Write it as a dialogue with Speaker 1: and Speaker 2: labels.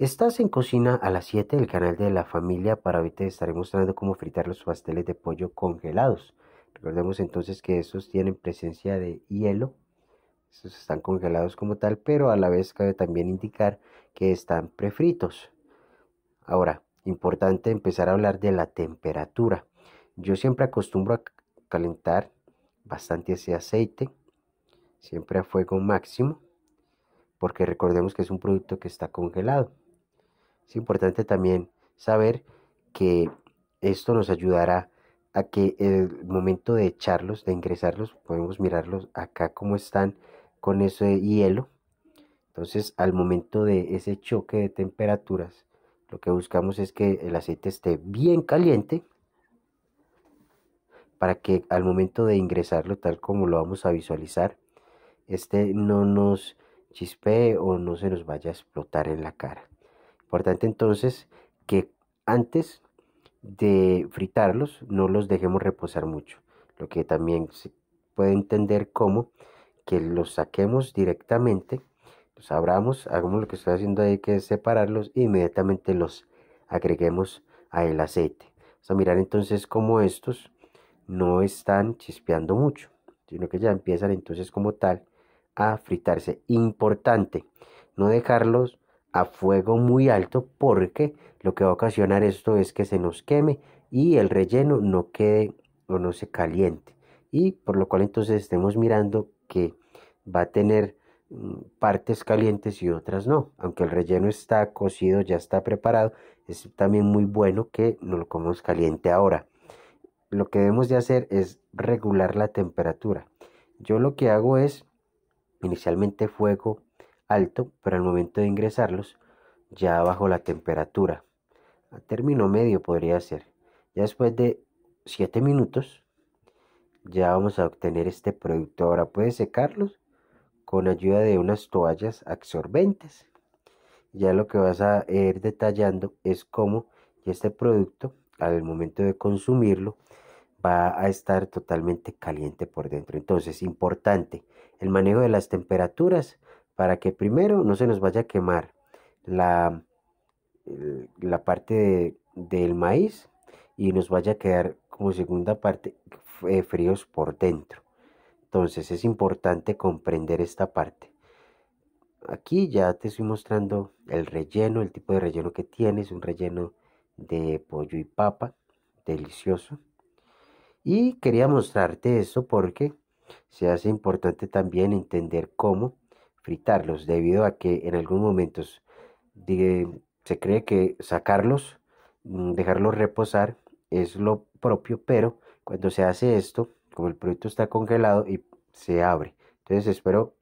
Speaker 1: Estás en Cocina a las 7, del canal de la familia. Para hoy te estaremos mostrando cómo fritar los pasteles de pollo congelados. Recordemos entonces que estos tienen presencia de hielo. Estos están congelados como tal, pero a la vez cabe también indicar que están prefritos. Ahora, importante empezar a hablar de la temperatura. Yo siempre acostumbro a calentar bastante ese aceite, siempre a fuego máximo, porque recordemos que es un producto que está congelado. Es importante también saber que esto nos ayudará a que el momento de echarlos, de ingresarlos, podemos mirarlos acá como están con ese hielo. Entonces, al momento de ese choque de temperaturas, lo que buscamos es que el aceite esté bien caliente para que al momento de ingresarlo, tal como lo vamos a visualizar, este no nos chispee o no se nos vaya a explotar en la cara. Importante entonces que antes de fritarlos no los dejemos reposar mucho, lo que también se puede entender como que los saquemos directamente, los abramos, hagamos lo que estoy haciendo ahí que es separarlos e inmediatamente los agreguemos a el aceite. Vamos a mirar entonces cómo estos no están chispeando mucho, sino que ya empiezan entonces como tal a fritarse. Importante, no dejarlos a fuego muy alto porque lo que va a ocasionar esto es que se nos queme y el relleno no quede o no se caliente y por lo cual entonces estemos mirando que va a tener mm, partes calientes y otras no. Aunque el relleno está cocido, ya está preparado, es también muy bueno que no lo comamos caliente ahora. Lo que debemos de hacer es regular la temperatura. Yo lo que hago es inicialmente fuego alto, pero al momento de ingresarlos, ya bajo la temperatura. A término medio podría ser. Ya después de 7 minutos, ya vamos a obtener este producto. Ahora puedes secarlos con ayuda de unas toallas absorbentes. Ya lo que vas a ir detallando es cómo este producto, al momento de consumirlo, va a estar totalmente caliente por dentro. Entonces, importante, el manejo de las temperaturas para que primero no se nos vaya a quemar la, la parte del maíz y nos vaya a quedar como segunda parte eh, fríos por dentro. Entonces es importante comprender esta parte. Aquí ya te estoy mostrando el relleno, el tipo de relleno que tienes. un relleno de pollo y papa, delicioso. Y quería mostrarte eso porque se hace importante también entender cómo fritarlos, debido a que en algunos momentos se cree que sacarlos, mm, dejarlos reposar, es lo propio, pero cuando se hace esto, como el producto está congelado y se abre. Entonces espero